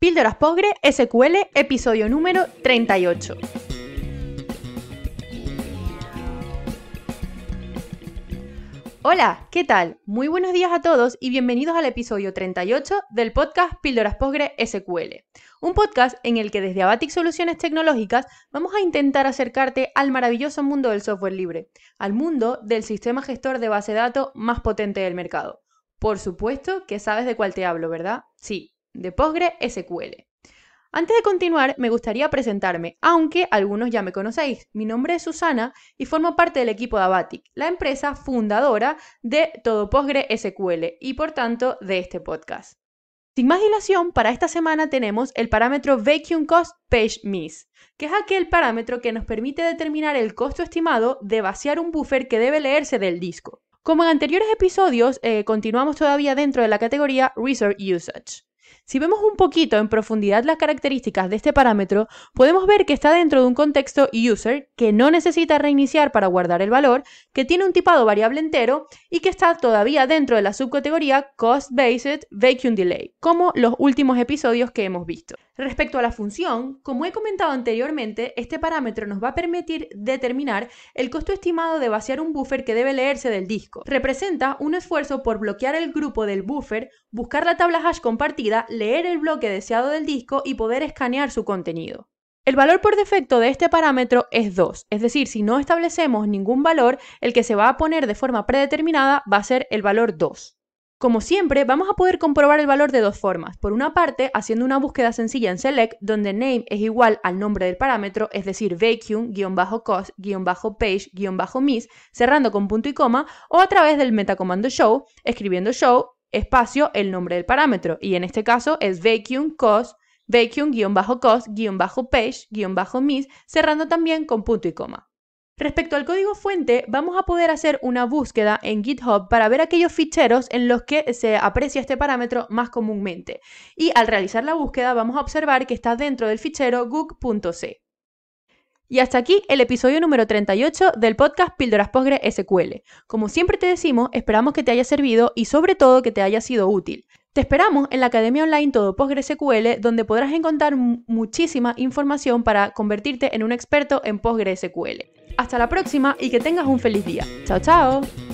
Píldoras Pogre SQL, episodio número 38. Hola, ¿qué tal? Muy buenos días a todos y bienvenidos al episodio 38 del podcast Píldoras Pogre SQL, un podcast en el que desde Abatic Soluciones Tecnológicas vamos a intentar acercarte al maravilloso mundo del software libre, al mundo del sistema gestor de base de datos más potente del mercado. Por supuesto que sabes de cuál te hablo, ¿verdad? Sí, de PostgreSQL. Antes de continuar, me gustaría presentarme, aunque algunos ya me conocéis. Mi nombre es Susana y formo parte del equipo de Abatic, la empresa fundadora de todo PostgreSQL y por tanto de este podcast. Sin más dilación, para esta semana tenemos el parámetro Vacuum Cost Page Miss, que es aquel parámetro que nos permite determinar el costo estimado de vaciar un buffer que debe leerse del disco. Como en anteriores episodios, eh, continuamos todavía dentro de la categoría resource Usage. Si vemos un poquito en profundidad las características de este parámetro, podemos ver que está dentro de un contexto user que no necesita reiniciar para guardar el valor, que tiene un tipado variable entero y que está todavía dentro de la subcategoría Cost Based Vacuum Delay, como los últimos episodios que hemos visto. Respecto a la función, como he comentado anteriormente, este parámetro nos va a permitir determinar el costo estimado de vaciar un buffer que debe leerse del disco. Representa un esfuerzo por bloquear el grupo del buffer, buscar la tabla hash compartida, leer el bloque deseado del disco y poder escanear su contenido. El valor por defecto de este parámetro es 2, es decir, si no establecemos ningún valor, el que se va a poner de forma predeterminada va a ser el valor 2. Como siempre, vamos a poder comprobar el valor de dos formas. Por una parte, haciendo una búsqueda sencilla en select, donde name es igual al nombre del parámetro, es decir, vacuum-cost-page-miss, cerrando con punto y coma, o a través del metacomando show, escribiendo show espacio el nombre del parámetro. Y en este caso es vacuum cost, vacuum-cost-page-mis, cerrando también con punto y coma. Respecto al código fuente, vamos a poder hacer una búsqueda en GitHub para ver aquellos ficheros en los que se aprecia este parámetro más comúnmente. Y al realizar la búsqueda vamos a observar que está dentro del fichero gug.c. Y hasta aquí el episodio número 38 del podcast Píldoras PostgreSQL. Como siempre te decimos, esperamos que te haya servido y sobre todo que te haya sido útil. Te esperamos en la Academia Online Todo PostgreSQL, donde podrás encontrar muchísima información para convertirte en un experto en PostgreSQL. Hasta la próxima y que tengas un feliz día. Chao, chao.